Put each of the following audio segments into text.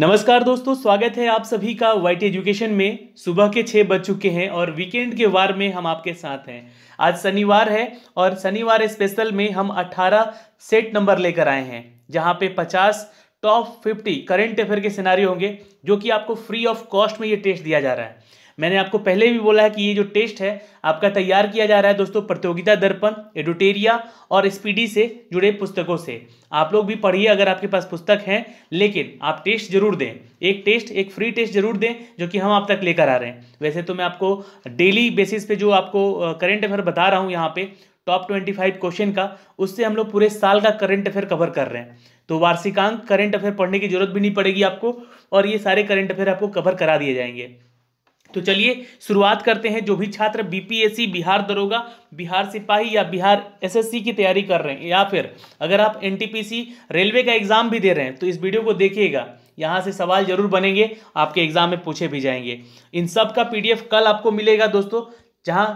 नमस्कार दोस्तों स्वागत है आप सभी का वाइट एजुकेशन में सुबह के छः बज चुके हैं और वीकेंड के वार में हम आपके साथ हैं आज शनिवार है और शनिवार स्पेशल में हम 18 सेट नंबर लेकर आए हैं जहां पे 50 टॉप 50 करंट अफेयर के सिनारी होंगे जो कि आपको फ्री ऑफ कॉस्ट में ये टेस्ट दिया जा रहा है मैंने आपको पहले भी बोला है कि ये जो टेस्ट है आपका तैयार किया जा रहा है दोस्तों प्रतियोगिता दर्पण एडुटेरिया और स्पीडी से जुड़े पुस्तकों से आप लोग भी पढ़िए अगर आपके पास पुस्तक हैं लेकिन आप टेस्ट जरूर दें एक टेस्ट एक फ्री टेस्ट जरूर दें जो कि हम आप तक लेकर आ रहे हैं वैसे तो मैं आपको डेली बेसिस पे जो आपको करेंट अफेयर बता रहा हूँ यहाँ पे टॉप ट्वेंटी फाइव क्वेश्चन का उससे हम लोग पूरे साल का करंट अफेयर कवर कर रहे हैं तो वार्षिकांक करंट अफेयर पढ़ने की जरूरत भी नहीं पड़ेगी आपको और ये सारे करंट अफेयर आपको कवर करा दिए जाएंगे तो चलिए शुरुआत करते हैं जो भी छात्र बीपीएससी बिहार दरोगा बिहार सिपाही या बिहार एसएससी की तैयारी कर रहे हैं या फिर अगर आप एनटीपीसी रेलवे का एग्जाम भी दे रहे हैं तो इस वीडियो को देखिएगा यहाँ से सवाल जरूर बनेंगे आपके एग्जाम में पूछे भी जाएंगे इन सब का पीडीएफ कल आपको मिलेगा दोस्तों जहाँ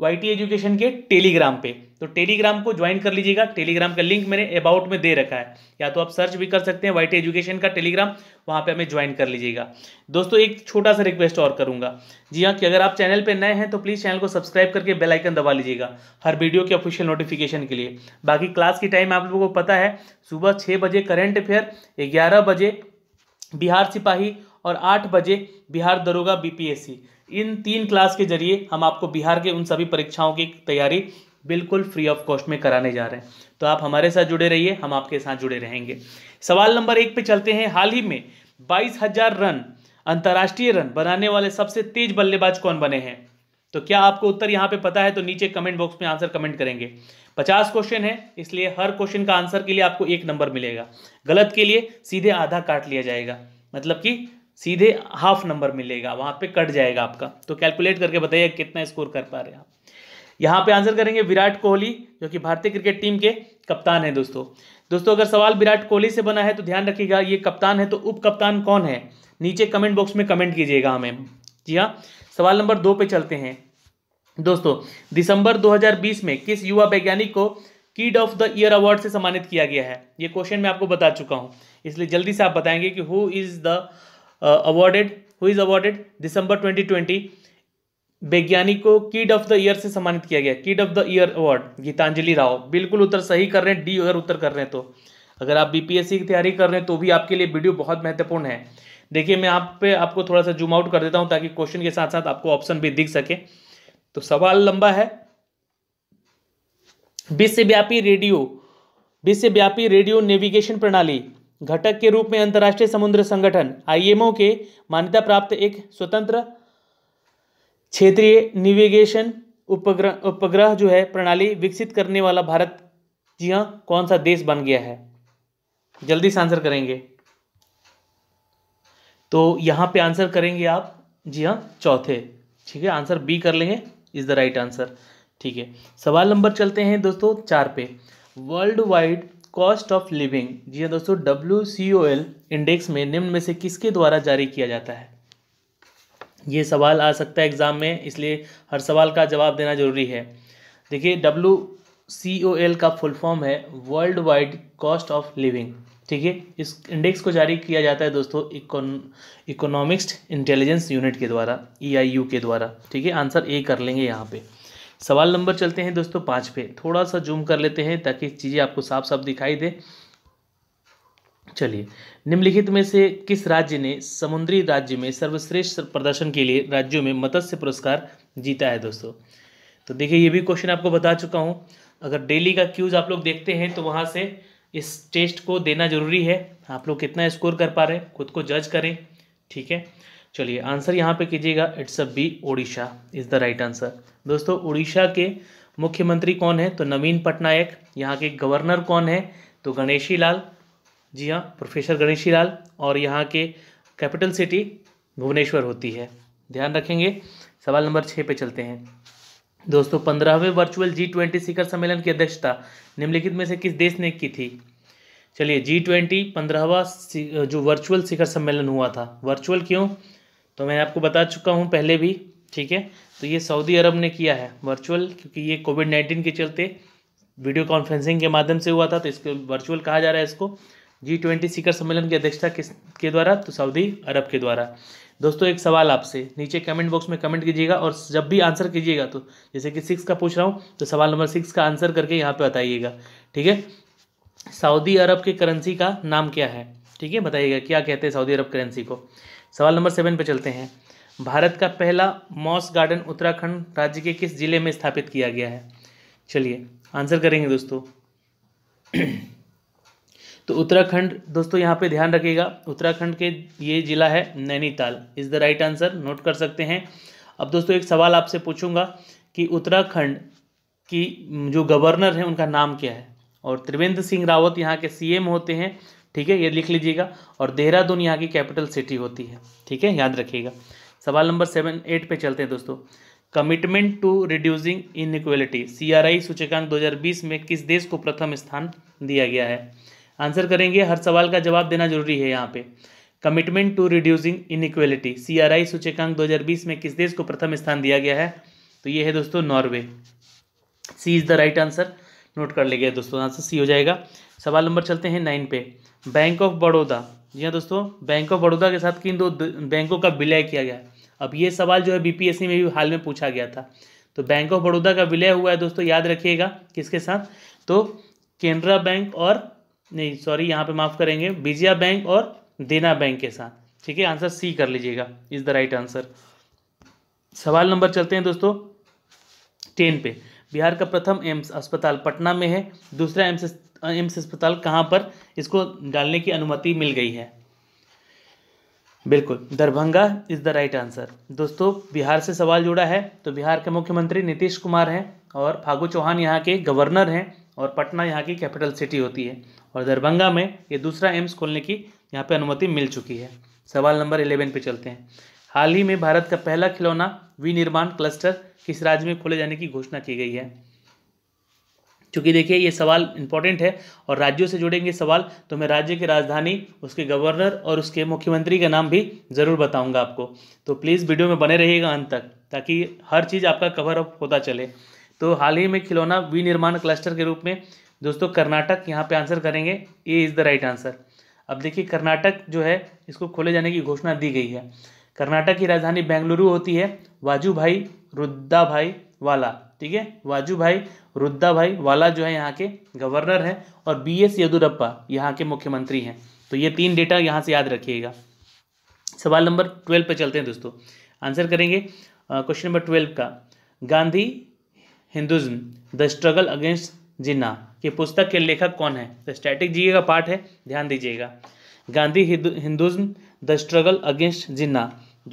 वाई एजुकेशन के टेलीग्राम पे तो टेलीग्राम को ज्वाइन कर लीजिएगा टेलीग्राम का लिंक मैंने अबाउट में दे रखा है या तो आप सर्च भी कर सकते हैं वाइट एजुकेशन का टेलीग्राम वहाँ पे हमें ज्वाइन कर लीजिएगा दोस्तों एक छोटा सा रिक्वेस्ट और करूँगा जी हाँ कि अगर आप चैनल पर नए हैं तो प्लीज़ चैनल को सब्सक्राइब करके बेल आइकन दबा लीजिएगा हर वीडियो के ऑफिशियल नोटिफिकेशन के लिए बाकी क्लास की टाइम आप लोगों को पता है सुबह छः बजे करेंट अफेयर ग्यारह बजे बिहार सिपाही और आठ बजे बिहार दरोगा बी इन तीन क्लास के जरिए हम आपको बिहार के उन सभी परीक्षाओं की तैयारी बिल्कुल फ्री ऑफ कॉस्ट में कराने जा रहे हैं तो आप हमारे साथ जुड़े रहिए हम आपके साथ जुड़े रहेंगे सवाल नंबर एक पे चलते हैं हाल ही में बाईस हजार रन अंतर्राष्ट्रीय रन बनाने वाले सबसे तेज बल्लेबाज कौन बने हैं तो क्या आपको उत्तर यहाँ पे पता है तो नीचे कमेंट बॉक्स में आंसर कमेंट करेंगे पचास क्वेश्चन है इसलिए हर क्वेश्चन का आंसर के लिए आपको एक नंबर मिलेगा गलत के लिए सीधे आधा काट लिया जाएगा मतलब कि सीधे हाफ नंबर मिलेगा वहाँ पे कट जाएगा आपका तो कैलकुलेट करके बताइए कितना स्कोर कर पा रहे हैं आप यहाँ पे आंसर करेंगे विराट कोहली जो कि भारतीय क्रिकेट टीम के कप्तान है दोस्तों दोस्तों अगर सवाल विराट कोहली से बना है तो ध्यान रखिएगा ये कप्तान है तो उप कप्तान कौन है नीचे कमेंट बॉक्स में कमेंट कीजिएगा हमें जी हाँ सवाल नंबर दो पे चलते हैं दोस्तों दिसंबर 2020 में किस युवा वैज्ञानिक को kid of the year award से सम्मानित किया गया है ये क्वेश्चन मैं आपको बता चुका हूँ इसलिए जल्दी से आप बताएंगे कि who is the awarded who is awarded December twenty वैज्ञानिक को किड ऑफ द ईयर से सम्मानित किया गया kid of the year award Gitanjali Rao बिल्कुल उत्तर सही कर रहे हैं डी अगर उत्तर कर रहे हैं तो अगर आप बीपीएससी की तैयारी कर रहे हैं तो भी आपके लिए वीडियो बहुत महत्वपूर्ण है देखिए मैं आप पे आपको थोड़ा सा जूम आउट कर देता हूं ताकि क्वेश्चन के साथ साथ आपको ऑप्शन भी दिख सके तो सवाल लंबा है विश्वव्यापी रेडियो विश्वव्यापी रेडियो नेविगेशन प्रणाली घटक के रूप में अंतर्राष्ट्रीय समुद्र संगठन आईएमओ के मान्यता प्राप्त एक स्वतंत्र क्षेत्रीय निविगेशन उपग्रह उपग्रह जो है प्रणाली विकसित करने वाला भारत जी हाँ कौन सा देश बन गया है जल्दी से आंसर करेंगे तो यहाँ पे आंसर करेंगे आप जी हाँ चौथे ठीक है आंसर बी कर लेंगे इज़ द राइट आंसर ठीक है सवाल नंबर चलते हैं दोस्तों चार पे world wide cost of living जी हाँ दोस्तों W C O L index में निम्न में से किसके द्वारा जारी किया जाता है ये सवाल आ सकता है एग्ज़ाम में इसलिए हर सवाल का जवाब देना ज़रूरी है देखिए डब्ल्यू सी ओ एल का फुल फॉर्म है world wide cost of living ठीक है इस इंडेक्स को जारी किया जाता है दोस्तों इकोनॉमिक्स इंटेलिजेंस यूनिट के द्वारा ई आई यू के द्वारा ठीक है आंसर ए कर लेंगे यहाँ पे सवाल नंबर चलते हैं दोस्तों पाँच पे थोड़ा सा जूम कर लेते हैं ताकि चीज़ें आपको साफ साफ दिखाई दे चलिए निम्नलिखित में से किस राज्य ने समुद्री राज्य में सर्वश्रेष्ठ प्रदर्शन के लिए राज्यों में मत्स्य पुरस्कार जीता है दोस्तों तो देखिए ये भी क्वेश्चन आपको बता चुका हूँ अगर डेली का क्यूज आप लोग देखते हैं तो वहाँ से इस टेस्ट को देना जरूरी है आप लोग कितना स्कोर कर पा रहे हैं खुद को जज करें ठीक है चलिए आंसर यहाँ पे कीजिएगा it's a B Odisha is the right answer दोस्तों उड़ीसा के मुख्यमंत्री कौन है तो नवीन पटनायक यहाँ के गवर्नर कौन है तो गणेशी लाल जी हाँ प्रोफेसर गणेशी लाल और यहाँ के कैपिटल सिटी भुवनेश्वर होती है ध्यान रखेंगे सवाल नंबर छः पे चलते हैं दोस्तों पंद्रहवें वर्चुअल जी ट्वेंटी शिखर सम्मेलन की अध्यक्षता निम्नलिखित में से किस देश ने की थी चलिए जी ट्वेंटी पंद्रहवा जो वर्चुअल शिखर सम्मेलन हुआ था वर्चुअल क्यों तो मैं आपको बता चुका हूँ पहले भी ठीक है तो ये सऊदी अरब ने किया है वर्चुअल क्योंकि ये कोविड नाइन्टीन के चलते वीडियो कॉन्फ्रेंसिंग के माध्यम से हुआ था तो इसको वर्चुअल कहा जा रहा है इसको जी ट्वेंटी शिखर सम्मेलन की अध्यक्षता किस के द्वारा तो सऊदी अरब के द्वारा दोस्तों एक सवाल आपसे नीचे कमेंट बॉक्स में कमेंट कीजिएगा और जब भी आंसर कीजिएगा तो जैसे कि सिक्स का पूछ रहा हूँ तो सवाल नंबर सिक्स का आंसर करके यहाँ पे बताइएगा ठीक है सऊदी अरब की करेंसी का नाम क्या है ठीक है बताइएगा क्या कहते हैं सऊदी अरब करेंसी को सवाल नंबर सेवन पर चलते हैं भारत का पहला मॉस गार्डन उत्तराखंड राज्य के किस जिले में स्थापित किया गया है चलिए आंसर करेंगे दोस्तों तो उत्तराखंड दोस्तों यहाँ पे ध्यान रखिएगा उत्तराखंड के ये जिला है Nainital is the right answer note कर सकते हैं अब दोस्तों एक सवाल आपसे पूछूंगा कि उत्तराखंड की जो गवर्नर है उनका नाम क्या है और त्रिवेंद्र सिंह रावत यहाँ के सी होते हैं ठीक है ये लिख लीजिएगा और देहरादून यहाँ की कैपिटल सिटी होती है ठीक है याद रखिएगा सवाल नंबर सेवन एट पे चलते हैं दोस्तों commitment to reducing C R I सूचकांक दो में किस देश को प्रथम स्थान दिया गया है आंसर करेंगे हर सवाल का जवाब देना जरूरी है यहाँ पे commitment to reducing inequality CRI सूचकांक 2020 में किस देश को प्रथम स्थान दिया गया है तो ये है दोस्तों Norway C is the right answer note कर लेंगे दोस्तों आंसर सी हो जाएगा सवाल नंबर चलते हैं नाइन पे बैंक ऑफ बड़ौदा जी हाँ दोस्तों बैंक ऑफ बड़ौदा के साथ किन दो बैंकों का विलय किया गया अब ये सवाल जो है बीपीएससी में भी हाल में पूछा गया था तो बैंक ऑफ बड़ौदा का विलय हुआ है दोस्तों याद रखिएगा किसके साथ तो केनरा बैंक और नहीं सॉरी यहाँ पे माफ़ करेंगे विजया बैंक और देना बैंक के साथ ठीक है आंसर सी कर लीजिएगा इज़ द राइट आंसर सवाल नंबर चलते हैं दोस्तों टेन पे बिहार का प्रथम एम्स अस्पताल पटना में है दूसरा एम्स एम्स अस्पताल कहाँ पर इसको डालने की अनुमति मिल गई है बिल्कुल Darbhanga is the right answer दोस्तों बिहार से सवाल जुड़ा है तो बिहार के मुख्यमंत्री नीतीश कुमार हैं और फागू चौहान यहाँ के गवर्नर हैं और पटना यहाँ की कैपिटल सिटी होती है और दरभंगा में ये दूसरा एम्स खोलने की यहाँ पे अनुमति मिल चुकी है सवाल नंबर इलेवन पे चलते हैं हाल ही में भारत का पहला खिलौना विनिर्माण क्लस्टर किस राज्य में खोले जाने की घोषणा की गई है क्योंकि देखिए ये सवाल इंपॉर्टेंट है और राज्यों से जुड़ेंगे सवाल तो मैं राज्य की राजधानी उसके गवर्नर और उसके मुख्यमंत्री का नाम भी ज़रूर बताऊंगा आपको तो प्लीज़ वीडियो में बने रहिएगा अंत तक ताकि हर चीज़ आपका कवर अप होता चले तो हाल ही में खिलौना विनिर्माण क्लस्टर के रूप में दोस्तों कर्नाटक यहाँ पे आंसर करेंगे A is the right answer अब देखिए कर्नाटक जो है इसको खोले जाने की घोषणा दी गई है कर्नाटक की राजधानी बेंगलुरु होती है वाजू भाई रुद्दा भाई वाला ठीक है वाजू भाई रुद्दा भाई वाला जो है यहाँ के गवर्नर हैं और बी एस येदुरप्पा यहाँ के मुख्यमंत्री हैं तो ये तीन डेटा यहाँ से याद रखिएगा सवाल नंबर ट्वेल्व पर चलते हैं दोस्तों आंसर करेंगे क्वेश्चन नंबर ट्वेल्व का Gandhi Hinduism the struggle against Jinnah कि पुस्तक के लेखक कौन है तो स्टैटिक जीके का पार्ट है ध्यान दीजिएगा Gandhi Hinduism the struggle against Jinnah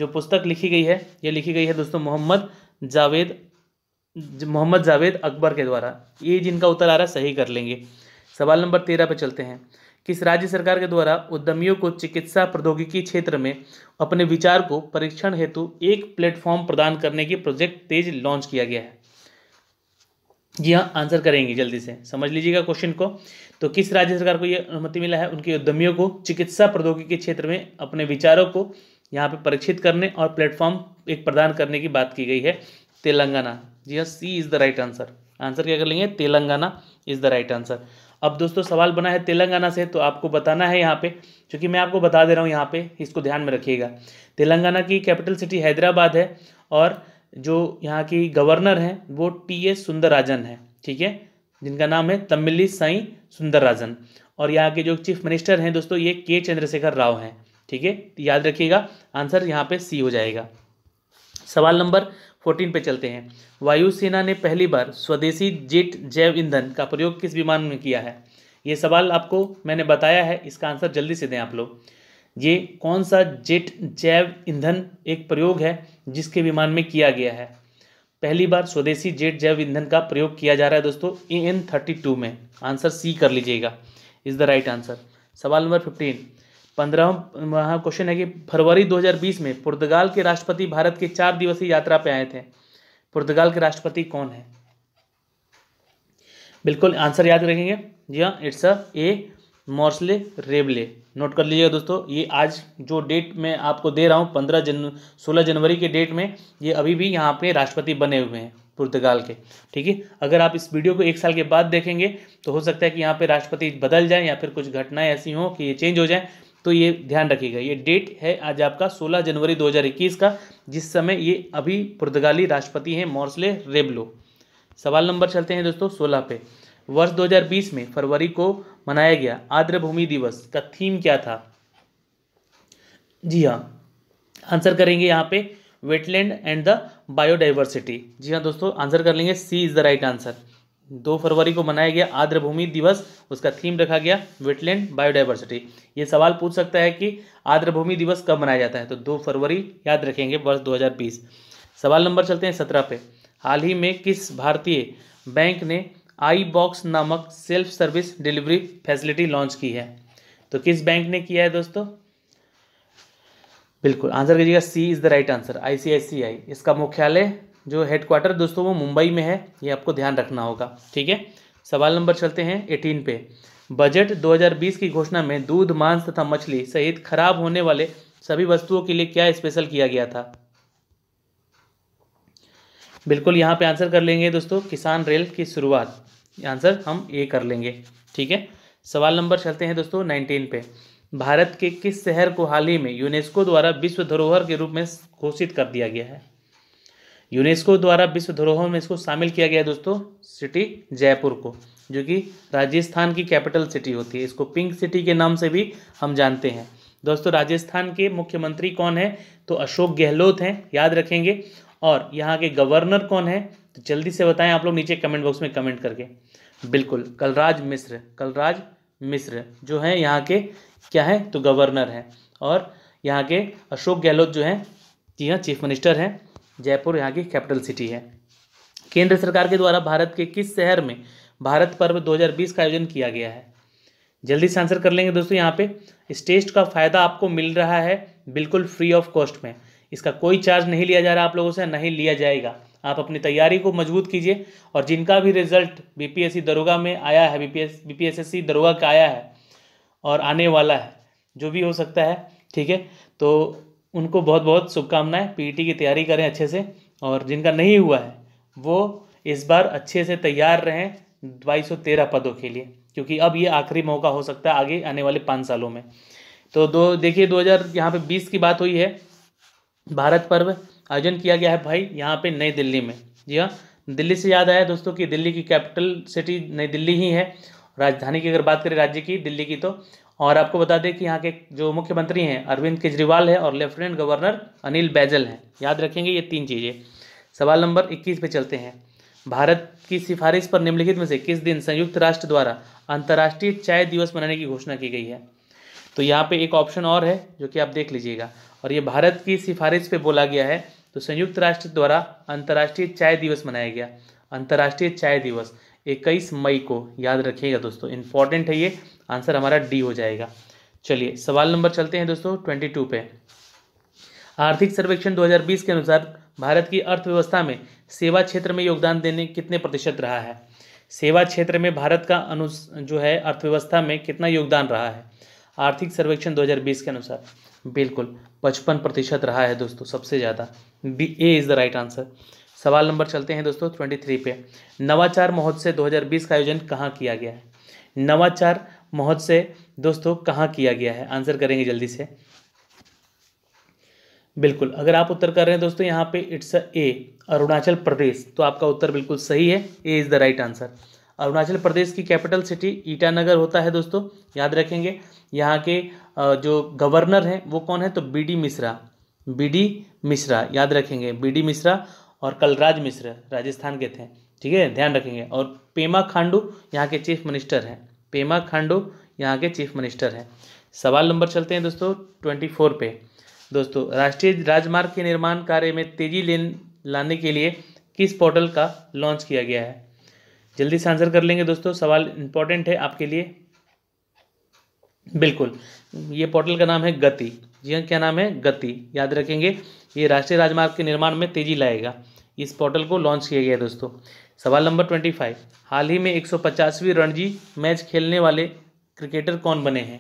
जो पुस्तक लिखी गई है ये लिखी गई है दोस्तों मोहम्मद जावेद मोहम्मद जावेद अकबर के द्वारा ये जिनका उत्तर आ रहा है सही कर लेंगे सवाल नंबर तेरह पर चलते हैं किस राज्य सरकार के द्वारा उद्यमियों को चिकित्सा प्रौद्योगिकी क्षेत्र में अपने विचार को परीक्षण हेतु एक प्लेटफॉर्म प्रदान करने की प्रोजेक्ट तेज लॉन्च किया गया है जी हाँ आंसर करेंगे जल्दी से समझ लीजिएगा क्वेश्चन को तो किस राज्य सरकार को ये अनुमति मिला है उनके उद्यमियों को चिकित्सा प्रौद्योगिकी के क्षेत्र में अपने विचारों को यहाँ पे परीक्षित करने और प्लेटफॉर्म एक प्रदान करने की बात की गई है तेलंगाना जी हाँ C is the right answer answer क्या कर लेंगे Telangana is the right answer अब दोस्तों सवाल बना है तेलंगाना से तो आपको बताना है यहाँ पे क्योंकि मैं आपको बता दे रहा हूँ यहाँ पे इसको ध्यान में रखिएगा तेलंगाना की कैपिटल सिटी हैदराबाद है और जो यहाँ की गवर्नर हैं वो टी एस सुंदरराजन है ठीक है जिनका नाम है तमिली साई सुंदरराजन और यहाँ के जो चीफ मिनिस्टर हैं दोस्तों ये के चंद्रशेखर राव हैं ठीक है थीके? याद रखिएगा आंसर यहाँ पे सी हो जाएगा सवाल नंबर फोर्टीन पे चलते हैं वायुसेना ने पहली बार स्वदेशी जेट जैव ईंधन का प्रयोग किस विमान में किया है ये सवाल आपको मैंने बताया है इसका आंसर जल्दी से दें आप लोग ये कौन सा जेट जैव ईंधन एक प्रयोग है जिसके विमान में किया गया है पहली बार स्वदेशी जेट जैव ईंधन का प्रयोग किया जा रहा है दोस्तों ए एन थर्टी टू में आंसर सी कर लीजिएगा इज़ द राइट आंसर सवाल नंबर फिफ्टीन पंद्रह क्वेश्चन है कि फरवरी 2020 में पुर्तगाल के राष्ट्रपति भारत के चार दिवसीय यात्रा पे आए थे पुर्तगाल के राष्ट्रपति कौन है बिल्कुल आंसर याद रखेंगे जी हाँ इट्स अ ए मॉर्सले रेबले नोट कर लीजिएगा दोस्तों ये आज जो डेट मैं आपको दे रहा हूँ पंद्रह जन सोलह जनवरी के डेट में ये अभी भी यहाँ पे राष्ट्रपति बने हुए हैं पुर्तगाल के ठीक है अगर आप इस वीडियो को एक साल के बाद देखेंगे तो हो सकता है कि यहाँ पे राष्ट्रपति बदल जाए या फिर कुछ घटनाएं ऐसी हों कि ये चेंज हो जाए तो ये ध्यान रखिएगा ये डेट है आज आपका सोलह जनवरी दो का जिस समय ये अभी पुर्तगाली राष्ट्रपति हैं मॉर्सले रेबलो सवाल नंबर चलते हैं दोस्तों सोलह पे वर्ष 2020 में फरवरी को मनाया गया आर्द्र भूमि दिवस का थीम क्या था जी हाँ आंसर करेंगे यहाँ पे वेटलैंड एंड द बायोडाइवर्सिटी जी हाँ दोस्तों आंसर कर लेंगे C is the right answer दो फरवरी को मनाया गया आर्द्र भूमि दिवस उसका थीम रखा गया वेटलैंड बायोडाइवर्सिटी ये सवाल पूछ सकता है कि आर्द्र भूमि दिवस कब मनाया जाता है तो दो फरवरी याद रखेंगे वर्ष 2020 सवाल नंबर चलते हैं सत्रह पे हाल ही में किस भारतीय बैंक ने आई बॉक्स नामक self service delivery facility launch की है तो किस बैंक ने किया है दोस्तों बिल्कुल आंसर कीजिएगा C is the right answer ICICI इसका मुख्यालय जो हेडक्वार्टर दोस्तों वो मुंबई में है ये आपको ध्यान रखना होगा ठीक है सवाल नंबर चलते हैं एटीन पे बजट 2020 की घोषणा में दूध मांस तथा मछली सहित खराब होने वाले सभी वस्तुओं के लिए क्या स्पेशल किया गया था बिल्कुल यहाँ पे आंसर कर लेंगे दोस्तों किसान रेल की शुरुआत आंसर हम ए कर लेंगे ठीक है सवाल नंबर चलते हैं दोस्तों नाइनटीन पे भारत के किस शहर को हाल ही में यूनेस्को द्वारा विश्व धरोहर के रूप में घोषित कर दिया गया है यूनेस्को द्वारा विश्व धरोहर में इसको शामिल किया गया दोस्तों सिटी जयपुर को जो कि राजस्थान की कैपिटल सिटी होती है इसको पिंक सिटी के नाम से भी हम जानते हैं दोस्तों राजस्थान के मुख्यमंत्री कौन है तो अशोक गहलोत हैं याद रखेंगे और यहाँ के गवर्नर कौन है तो जल्दी से बताएं आप लोग नीचे कमेंट बॉक्स में कमेंट करके बिल्कुल कलराज मिश्र कलराज मिश्र जो है यहाँ के क्या है तो गवर्नर हैं और यहाँ के अशोक गहलोत जो है जी हाँ चीफ मिनिस्टर हैं जयपुर यहाँ की कैपिटल सिटी है केंद्र सरकार के द्वारा भारत के किस शहर में भारत पर्व 2020 का आयोजन किया गया है जल्दी से आंसर कर लेंगे दोस्तों यहाँ पे इस टेस्ट का फ़ायदा आपको मिल रहा है बिल्कुल फ्री ऑफ कॉस्ट में इसका कोई चार्ज नहीं लिया जा रहा आप लोगों से नहीं लिया जाएगा आप अपनी तैयारी को मजबूत कीजिए और जिनका भी रिजल्ट बीपीएससी दरोगा में आया है बीपीएस बीपीएसएससी दरोगा का आया है और आने वाला है जो भी हो सकता है ठीक है तो उनको बहुत बहुत शुभकामनाएं पीटी e की तैयारी करें अच्छे से और जिनका नहीं हुआ है वो इस बार अच्छे से तैयार रहें बाईस पदों के लिए क्योंकि अब ये आखिरी मौका हो सकता है आगे आने वाले पाँच सालों में तो दो देखिए दो हज़ार यहाँ पर बीस की बात हुई है भारत पर्व आयोजन किया गया है भाई यहाँ पे नई दिल्ली में जी हाँ दिल्ली से याद आया दोस्तों कि दिल्ली की कैपिटल सिटी नई दिल्ली ही है राजधानी की अगर बात करें राज्य की दिल्ली की तो और आपको बता दें कि यहाँ के जो मुख्यमंत्री हैं अरविंद केजरीवाल है और लेफ्टिनेंट गवर्नर अनिल बैजल हैं याद रखेंगे ये तीन चीज़ें सवाल नंबर इक्कीस पे चलते हैं भारत की सिफारिश पर निम्नलिखित में से किस दिन संयुक्त राष्ट्र द्वारा अंतर्राष्ट्रीय चाय दिवस मनाने की घोषणा की गई है तो यहाँ पे एक ऑप्शन और है जो कि आप देख लीजिएगा और ये भारत की सिफारिश पे बोला गया है तो संयुक्त राष्ट्र द्वारा अंतर्राष्ट्रीय चाय दिवस मनाया गया अंतर्राष्ट्रीय चाय दिवस इक्कीस मई को याद रखिएगा दोस्तों इंपॉर्टेंट है ये आंसर हमारा डी हो जाएगा चलिए सवाल नंबर चलते हैं दोस्तों ट्वेंटी टू पे आर्थिक सर्वेक्षण 2020 के अनुसार भारत की अर्थव्यवस्था में सेवा क्षेत्र में योगदान देने कितने प्रतिशत रहा है सेवा क्षेत्र में भारत का अनु जो है अर्थव्यवस्था में कितना योगदान रहा है आर्थिक सर्वेक्षण 2020 के अनुसार बिल्कुल पचपन प्रतिशत रहा है दोस्तों सबसे ज़्यादा B A is the right answer सवाल नंबर चलते हैं दोस्तों ट्वेंटी थ्री पे नवाचार महोत्सव 2020 का आयोजन कहाँ किया गया है नवाचार महोत्सव दोस्तों कहाँ किया गया है आंसर करेंगे जल्दी से बिल्कुल अगर आप उत्तर कर रहे हैं दोस्तों यहाँ पे इट्स ए अरुणाचल प्रदेश तो आपका उत्तर बिल्कुल सही है A is the right answer Arunachal Pradesh की कैपिटल सिटी ईटानगर होता है दोस्तों याद रखेंगे यहाँ के जो गवर्नर हैं वो कौन है तो B D Mishra B D Mishra याद रखेंगे बी डी मिश्रा और कलराज मिश्र राजस्थान के थे ठीक है ध्यान रखेंगे और पेमा खांडू यहाँ के चीफ मिनिस्टर हैं पेमा खांडू यहाँ के चीफ मिनिस्टर हैं सवाल नंबर चलते हैं दोस्तों ट्वेंटी फोर पे दोस्तों राष्ट्रीय राजमार्ग के निर्माण कार्य में तेजी लेन लाने के लिए किस पोर्टल का लॉन्च किया गया है जल्दी से आंसर कर लेंगे दोस्तों सवाल इंपॉर्टेंट है आपके लिए बिल्कुल ये पोर्टल का नाम है गति जी हाँ क्या नाम है गति याद रखेंगे ये राष्ट्रीय राजमार्ग के निर्माण में तेजी लाएगा इस पोर्टल को लॉन्च किया गया दोस्तों सवाल नंबर ट्वेंटी फाइव हाल ही में एक सौ पचासवीं रणजी मैच खेलने वाले क्रिकेटर कौन बने हैं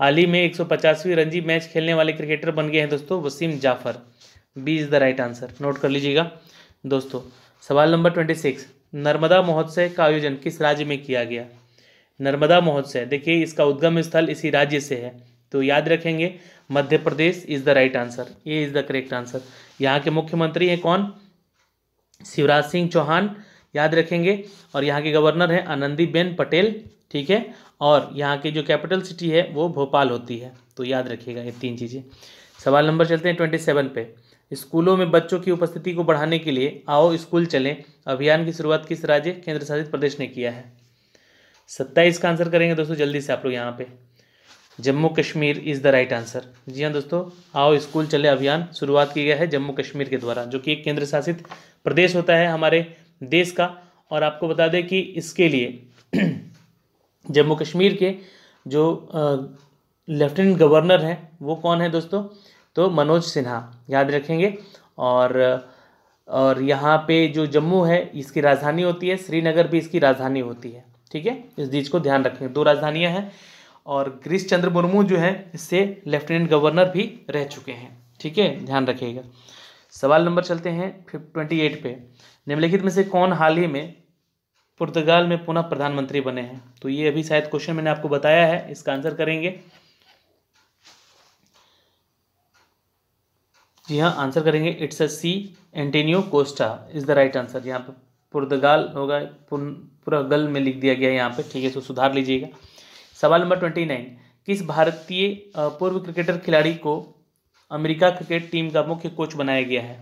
हाल ही में एक सौ पचासवीं रणजी मैच खेलने वाले क्रिकेटर बन गए हैं दोस्तों Wasim Jaffer B is the right answer note कर लीजिएगा दोस्तों सवाल नंबर ट्वेंटी सिक्स नर्मदा महोत्सव का आयोजन किस राज्य में किया गया नर्मदा महोत्सव देखिए इसका उद्गम स्थल इसी राज्य से है तो याद रखेंगे Madhya Pradesh is the right answer ये इज द करेक्ट आंसर यहाँ के मुख्यमंत्री हैं कौन शिवराज सिंह चौहान याद रखेंगे और यहाँ के गवर्नर हैं आनंदीबेन पटेल ठीक है और यहाँ की जो कैपिटल सिटी है वो भोपाल होती है तो याद रखिएगा ये तीन चीज़ें सवाल नंबर चलते हैं ट्वेंटी सेवन पे स्कूलों में बच्चों की उपस्थिति को बढ़ाने के लिए आओ स्कूल चलें अभियान की शुरुआत किस राज्य केंद्र शासित प्रदेश ने किया है सत्ताईस का आंसर करेंगे दोस्तों जल्दी से आप लोग यहाँ पे Jammu Kashmir is the right answer जी हाँ दोस्तों आओ स्कूल चले अभियान शुरुआत किया गया है जम्मू कश्मीर के द्वारा जो कि एक केंद्र शासित प्रदेश होता है हमारे देश का और आपको बता दें कि इसके लिए जम्मू कश्मीर के जो लेफ्टिनेंट गवर्नर हैं वो कौन है दोस्तों तो मनोज सिन्हा याद रखेंगे और और यहाँ पे जो जम्मू है इसकी राजधानी होती है श्रीनगर भी इसकी राजधानी होती है ठीक है इस चीज़ को ध्यान रखें दो राजधानियाँ हैं और गिरीश चंद्र मुर्मू जो है इससे लेफ्टिनेंट गवर्नर भी रह चुके हैं ठीक है ध्यान रखिएगा सवाल नंबर चलते हैं ट्वेंटी एट पे निम्नलिखित में से कौन हाल ही में पुर्तगाल में पुनः प्रधानमंत्री बने हैं तो ये अभी शायद क्वेश्चन मैंने आपको बताया है इसका आंसर करेंगे जी हाँ आंसर करेंगे it's a C Antonio Costa is the right answer यहाँ पे पुर्तगाल होगा पुरगल में लिख दिया गया है यहाँ पे ठीक है सो तो सुधार लीजिएगा सवाल नंबर ट्वेंटी नाइन किस भारतीय पूर्व क्रिकेटर खिलाड़ी को अमेरिका क्रिकेट टीम का मुख्य कोच बनाया गया है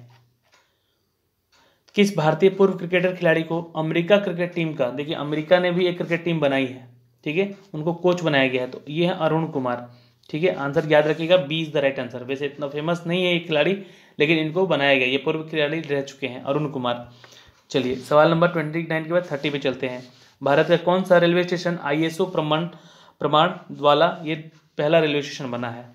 किस भारतीय पूर्व क्रिकेटर खिलाड़ी को अमेरिका क्रिकेट टीम का देखिए अमेरिका ने भी एक क्रिकेट टीम बनाई है ठीक है उनको कोच बनाया गया है तो ये है अरुण कुमार ठीक है आंसर याद रखिएगा B is the right answer वैसे इतना फेमस नहीं है ये खिलाड़ी लेकिन इनको बनाया गया ये पूर्व खिलाड़ी रह चुके हैं अरुण कुमार चलिए सवाल नंबर ट्वेंटी नाइन के बाद थर्टी पे चलते हैं भारत का कौन सा railway station I S O प्रमाण प्रमाण द्वारा ये पहला रेलवे स्टेशन बना है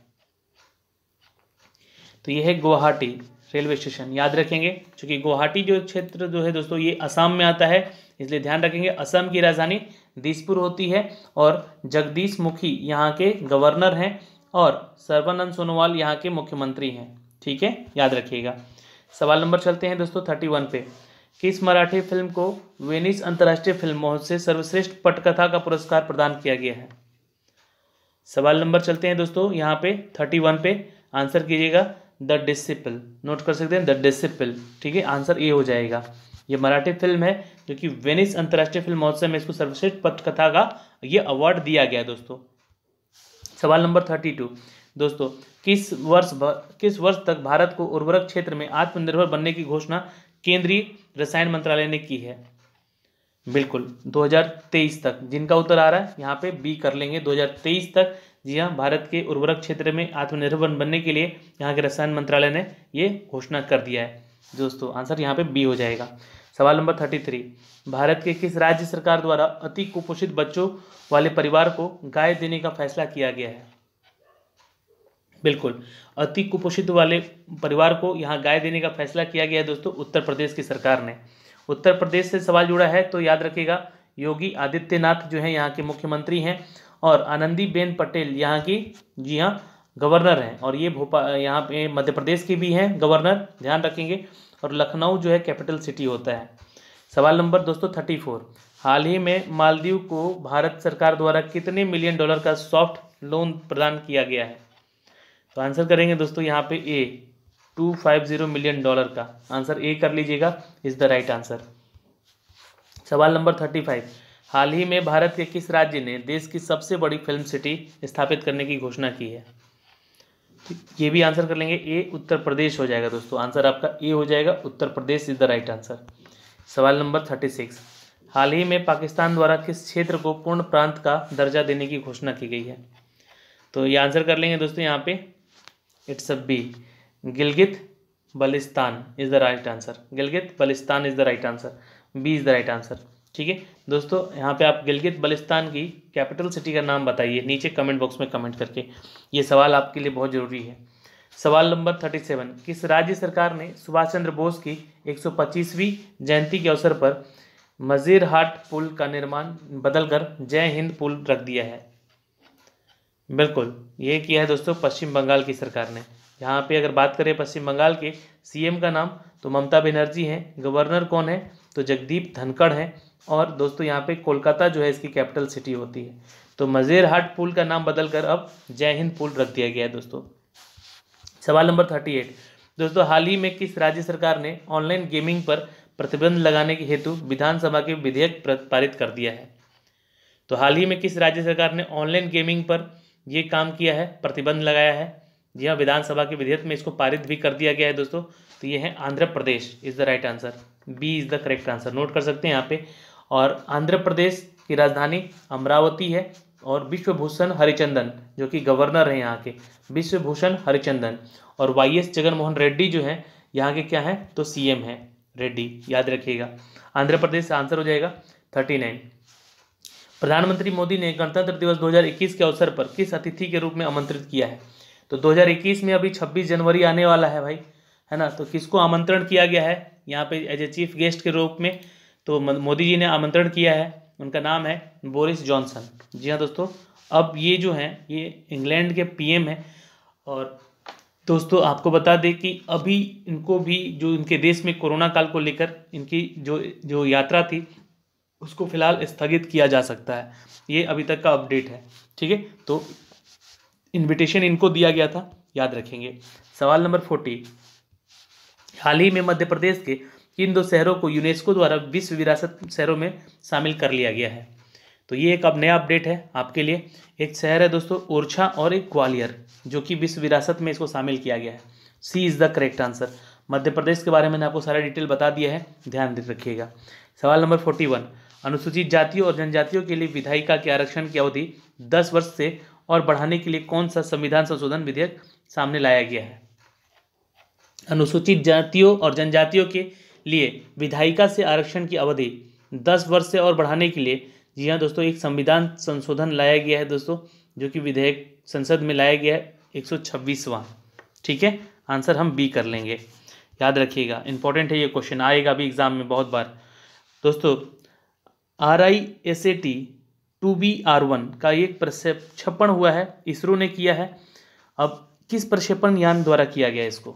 तो ये है गुवाहाटी रेलवे स्टेशन याद रखेंगे क्योंकि गुवाहाटी जो क्षेत्र जो है दोस्तों ये असम में आता है इसलिए ध्यान रखेंगे असम की राजधानी दिसपुर होती है और जगदीश मुखी यहाँ के गवर्नर हैं और सर्वानंद सोनोवाल यहाँ के मुख्यमंत्री हैं ठीक है याद रखिएगा सवाल नंबर चलते हैं दोस्तों थर्टी वन पे किस मराठी फिल्म को वेनिस अंतर्राष्ट्रीय फिल्म महोत्सव सर्वश्रेष्ठ पटकथा का पुरस्कार प्रदान किया गया है सवाल नंबर चलते हैं दोस्तों यहाँ पे थर्टी वन पे आंसर कीजिएगा द डिसिपल नोट कर सकते हैं द डिसिपल ठीक है आंसर ए हो जाएगा ये मराठी फिल्म है जो कि वेनिस अंतर्राष्ट्रीय फिल्म महोत्सव में इसको सर्वश्रेष्ठ पटकथा का ये अवार्ड दिया गया दोस्तों सवाल नंबर थर्टी टू दोस्तों किस वर्ष किस वर्ष तक भारत को उर्वरक क्षेत्र में आत्मनिर्भर बनने की घोषणा केंद्रीय रसायन मंत्रालय ने की है बिल्कुल 2023 तक जिनका उत्तर आ रहा है यहाँ पे बी कर लेंगे 2023 तक जी हाँ भारत के उर्वरक क्षेत्र में आत्मनिर्भर बनने के लिए यहाँ के रसायन मंत्रालय ने ये घोषणा कर दिया है दोस्तों आंसर यहाँ पे बी हो जाएगा सवाल नंबर थर्टी थ्री भारत के किस राज्य सरकार द्वारा अति कुपोषित बच्चों वाले परिवार को गाय देने का फैसला किया गया है बिल्कुल अति कुपोषित वाले परिवार को यहाँ गाय देने का फैसला किया गया है दोस्तों उत्तर प्रदेश की सरकार ने उत्तर प्रदेश से सवाल जुड़ा है तो याद रखेगा योगी आदित्यनाथ जो है यहाँ के मुख्यमंत्री हैं और आनंदी पटेल यहाँ की जी हाँ गवर्नर हैं और ये भोपाल यहाँ पे मध्य प्रदेश के भी हैं गवर्नर ध्यान रखेंगे और लखनऊ जो है कैपिटल सिटी होता है सवाल नंबर दोस्तों थर्टी फोर हाल ही में मालदीव को भारत सरकार द्वारा कितने मिलियन डॉलर का सॉफ्ट लोन प्रदान किया गया है तो आंसर करेंगे दोस्तों यहाँ पे A two five zero million dollar का आंसर ए कर लीजिएगा इज़ द राइट आंसर सवाल नंबर थर्टी फाइव हाल ही में भारत के किस राज्य ने देश की सबसे बड़ी फिल्म सिटी स्थापित करने की घोषणा की है ये भी आंसर कर लेंगे ए उत्तर प्रदेश हो जाएगा दोस्तों आंसर आपका ए हो जाएगा Uttar Pradesh is the right answer सवाल नंबर थर्टी सिक्स हाल ही में पाकिस्तान द्वारा किस क्षेत्र को पूर्ण प्रांत का दर्जा देने की घोषणा की गई है तो ये आंसर कर लेंगे दोस्तों यहाँ पे it's a B Gilgit Baltistan is the right answer Gilgit Baltistan is the right answer B is the right answer ठीक है दोस्तों यहाँ पे आप गिलगित बलिस्तान की कैपिटल सिटी का नाम बताइए नीचे कमेंट बॉक्स में कमेंट करके ये सवाल आपके लिए बहुत ज़रूरी है सवाल नंबर थर्टी सेवन किस राज्य सरकार ने सुभाष चंद्र बोस की एक सौ पच्चीसवीं जयंती के अवसर पर मजीरहाट पुल का निर्माण बदलकर जय हिंद पुल रख दिया है बिल्कुल ये किया है दोस्तों पश्चिम बंगाल की सरकार ने यहाँ पे अगर बात करें पश्चिम बंगाल के सीएम का नाम तो ममता बनर्जी हैं गवर्नर कौन है तो जगदीप धनखड़ हैं और दोस्तों यहाँ पे कोलकाता जो है इसकी कैपिटल सिटी होती है तो मज़ेर हाट पुल का नाम बदलकर अब जय हिंद पुल रख दिया गया है दोस्तों सवाल नंबर थर्टी एट दोस्तों हाल ही में किस राज्य सरकार ने ऑनलाइन गेमिंग पर प्रतिबंध लगाने के हेतु विधानसभा के विधेयक पारित कर दिया है तो हाल ही में किस राज्य सरकार ने ऑनलाइन गेमिंग पर यह काम किया है प्रतिबंध लगाया है जी हाँ विधानसभा के विधेयक में इसको पारित भी कर दिया गया है दोस्तों तो ये है Andhra Pradesh is the right answer B is the correct answer note कर सकते हैं यहाँ पे और आंध्र प्रदेश की राजधानी अमरावती है और विश्वभूषण हरिचंदन जो कि गवर्नर हैं यहाँ के विश्वभूषण हरिचंदन और वाई एस जगनमोहन रेड्डी जो हैं यहाँ के क्या हैं तो सी एम है रेड्डी याद रखिएगा आंध्र प्रदेश का आंसर हो जाएगा थर्टी नाइन प्रधानमंत्री मोदी ने गणतंत्र दिवस 2021 के अवसर पर किस अतिथि के रूप में आमंत्रित किया है तो 2021 में अभी 26 जनवरी आने वाला है भाई है ना तो किसको आमंत्रण किया गया है यहाँ पे एज ए चीफ गेस्ट के रूप में तो मोदी जी ने आमंत्रण किया है उनका नाम है बोरिस जॉनसन जी हाँ दोस्तों अब ये जो हैं ये इंग्लैंड के पीएम हैं और दोस्तों आपको बता दें कि अभी इनको भी जो इनके देश में कोरोना काल को लेकर इनकी जो जो यात्रा थी उसको फिलहाल स्थगित किया जा सकता है ये अभी तक का अपडेट है ठीक है तो इनविटेशन इनको दिया गया था याद रखेंगे सवाल नंबर फोर्टी हाल ही में मध्य प्रदेश के इन दो शहरों को यूनेस्को द्वारा विश्व विरासत शहरों में शामिल कर लिया गया है तो ये एक अब नया अपडेट है आपके लिए एक शहर है दोस्तों ओरछा और एक ग्वालियर जो कि विश्व विरासत में इसको शामिल किया गया है C is the correct answer Madhya Pradesh के बारे में मैंने आपको सारा डिटेल बता दिया है ध्यान रखिएगा सवाल नंबर फोर्टी वन अनुसूचित जातियों और जनजातियों के लिए विधायिका के आरक्षण की अवधि दस वर्ष से और बढ़ाने के लिए कौन सा संविधान संशोधन विधेयक सामने लाया गया है अनुसूचित जातियों और जनजातियों के लिए विधायिका से आरक्षण की अवधि दस वर्ष से और बढ़ाने के लिए जी हाँ दोस्तों एक संविधान संशोधन लाया गया है दोस्तों जो कि विधेयक संसद में लाया गया है एक ठीक है आंसर हम बी कर लेंगे याद रखिएगा इंपॉर्टेंट है ये क्वेश्चन आएगा भी एग्जाम में बहुत बार दोस्तों R I S A T two B R one का एक प्रक्षेपण हुआ है इसरो ने किया है अब किस प्रक्षेपण यान द्वारा किया गया इसको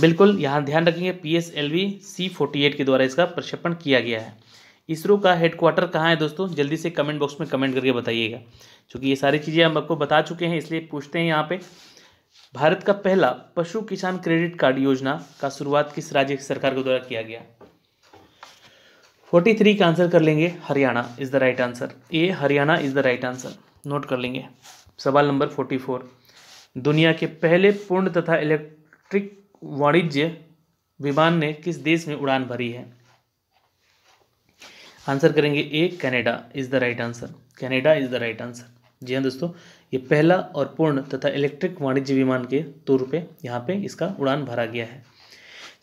बिल्कुल यहाँ ध्यान रखेंगे P S L V C forty eight के द्वारा इसका प्रक्षेपण किया गया है इसरो का हेडक्वार्टर कहाँ है दोस्तों जल्दी से कमेंट बॉक्स में कमेंट करके बताइएगा क्योंकि ये सारी चीज़ें हम आपको बता चुके हैं इसलिए पूछते हैं यहाँ पे भारत का पहला पशु किसान क्रेडिट कार्ड योजना का शुरुआत किस राज्य सरकार के द्वारा किया गया फोर्टी थ्री का आंसर कर लेंगे Haryana is the right answer A Haryana is the right answer note कर लेंगे सवाल नंबर फोर्टी फोर दुनिया के पहले पूर्ण तथा इलेक्ट्रिक वाणिज्य विमान ने किस देश में उड़ान भरी है आंसर करेंगे A Canada is the right answer Canada is the right answer जी हाँ दोस्तों ये पहला और पूर्ण तथा इलेक्ट्रिक वाणिज्य विमान के तौर पे यहाँ पे इसका उड़ान भरा गया है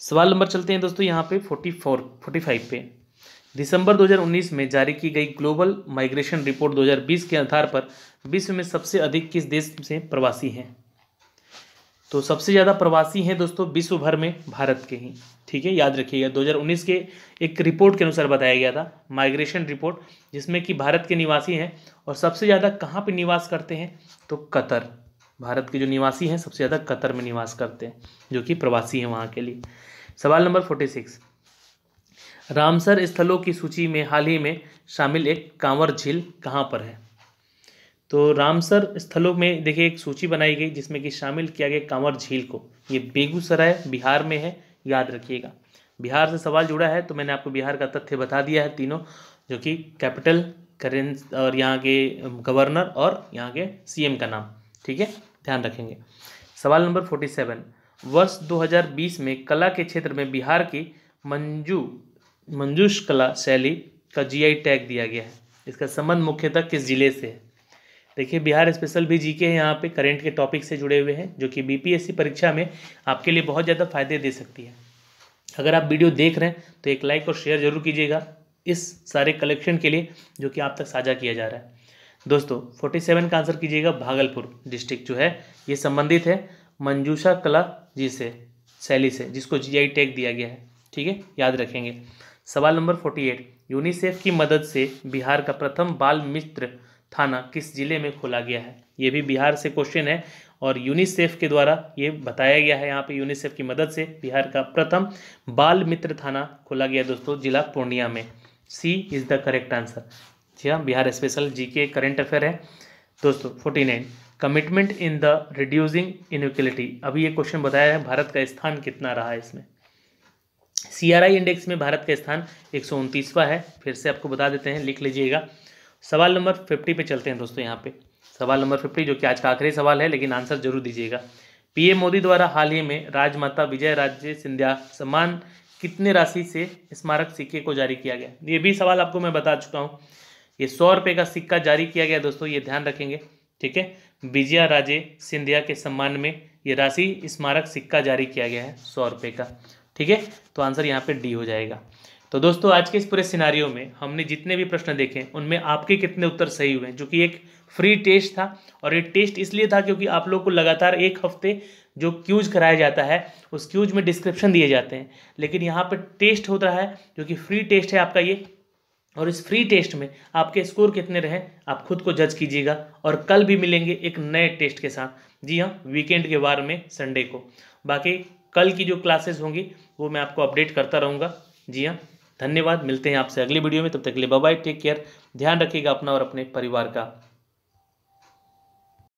सवाल नंबर चलते हैं दोस्तों यहाँ पे फोर्टी फोर फोर्टी फाइव पे दिसंबर 2019 में जारी की गई ग्लोबल माइग्रेशन रिपोर्ट 2020 के आधार पर विश्व में सबसे अधिक किस देश से प्रवासी हैं तो सबसे ज़्यादा प्रवासी हैं दोस्तों विश्व भर में भारत के ही ठीक है याद रखिएगा 2019 के एक रिपोर्ट के अनुसार बताया गया था माइग्रेशन रिपोर्ट जिसमें कि भारत के निवासी हैं और सबसे ज़्यादा कहाँ पे निवास करते हैं तो कतर भारत के जो निवासी हैं सबसे ज़्यादा कतर में निवास करते हैं जो कि प्रवासी हैं वहाँ के लिए सवाल नंबर फोर्टी सिक्स रामसर स्थलों की सूची में हाल ही में शामिल एक कांवर झील कहाँ पर है तो रामसर स्थलों में देखिए एक सूची बनाई गई जिसमें कि शामिल किया गया कांवर झील को ये बेगूसराय बिहार में है याद रखिएगा बिहार से सवाल जुड़ा है तो मैंने आपको बिहार का तथ्य बता दिया है तीनों जो कि कैपिटल करेंस और यहाँ के गवर्नर और यहाँ के सीएम का नाम ठीक है ध्यान रखेंगे सवाल नंबर फोर्टी सेवन वर्ष दो हज़ार बीस में कला के क्षेत्र में बिहार की मंजू मंजूश कला शैली का जीआई टैग दिया गया है इसका संबंध मुख्यतः किस जिले से है देखिए बिहार स्पेशल भी जीके है यहाँ पे करंट के टॉपिक से जुड़े हुए हैं जो कि बीपीएससी परीक्षा में आपके लिए बहुत ज़्यादा फायदे दे सकती है अगर आप वीडियो देख रहे हैं तो एक लाइक और शेयर जरूर कीजिएगा इस सारे कलेक्शन के लिए जो कि आप तक साझा किया जा रहा है दोस्तों फोर्टी का आंसर कीजिएगा भागलपुर डिस्ट्रिक्ट जो है ये संबंधित है मंजूषा कला जी से शैली से जिसको जी टैग दिया गया है ठीक है याद रखेंगे सवाल नंबर एट यूनिसेफ की मदद से बिहार का प्रथम बाल मित्र थाना किस ज़िले में खोला गया है ये भी बिहार से क्वेश्चन है और यूनिसेफ के द्वारा ये बताया गया है यहाँ पे यूनिसेफ की मदद से बिहार का प्रथम बाल मित्र थाना खोला गया दोस्तों जिला पूर्णिया में C is the correct answer जी हाँ Bihar special G K current affair है दोस्तों forty nine commitment in the reducing inequality अभी ये क्वेश्चन बताया है भारत का स्थान कितना रहा है इसमें सी इंडेक्स में भारत का स्थान एक है फिर से आपको बता देते हैं लिख लीजिएगा सवाल नंबर फिफ्टी पे चलते हैं दोस्तों यहाँ पे सवाल नंबर फिफ्टी जो कि आज का आखिरी सवाल है लेकिन आंसर जरूर दीजिएगा पीएम मोदी द्वारा हाल ही में राजमाता विजय राज्य सिंधिया सम्मान कितने राशि से स्मारक सिक्के को जारी किया गया ये भी सवाल आपको मैं बता चुका हूँ ये सौ रुपये का सिक्का जारी किया गया दोस्तों ये ध्यान रखेंगे ठीक है विजया राजे सिंधिया के सम्मान में ये राशि स्मारक सिक्का जारी किया गया है सौ रुपये का ठीक है तो आंसर यहाँ पे डी हो जाएगा तो दोस्तों आज के इस पूरे सिनारियों में हमने जितने भी प्रश्न देखे उनमें आपके कितने उत्तर सही हुए जो कि एक फ्री टेस्ट था और ये टेस्ट इसलिए था क्योंकि आप लोग को लगातार एक हफ्ते जो क्यूज कराया जाता है उस क्यूज में डिस्क्रिप्शन दिए जाते हैं लेकिन यहाँ पर टेस्ट होता है जो कि फ्री टेस्ट है आपका ये और इस फ्री टेस्ट में आपके स्कोर कितने रहे आप खुद को जज कीजिएगा और कल भी मिलेंगे एक नए टेस्ट के साथ जी हाँ वीकेंड के बार में संडे को बाकी कल की जो क्लासेस होंगी वो मैं आपको अपडेट करता रहूँगा जी हाँ धन्यवाद मिलते हैं आपसे अगली वीडियो में तब तक के लिए बाय बाय टेक केयर ध्यान रखिएगा अपना और अपने परिवार का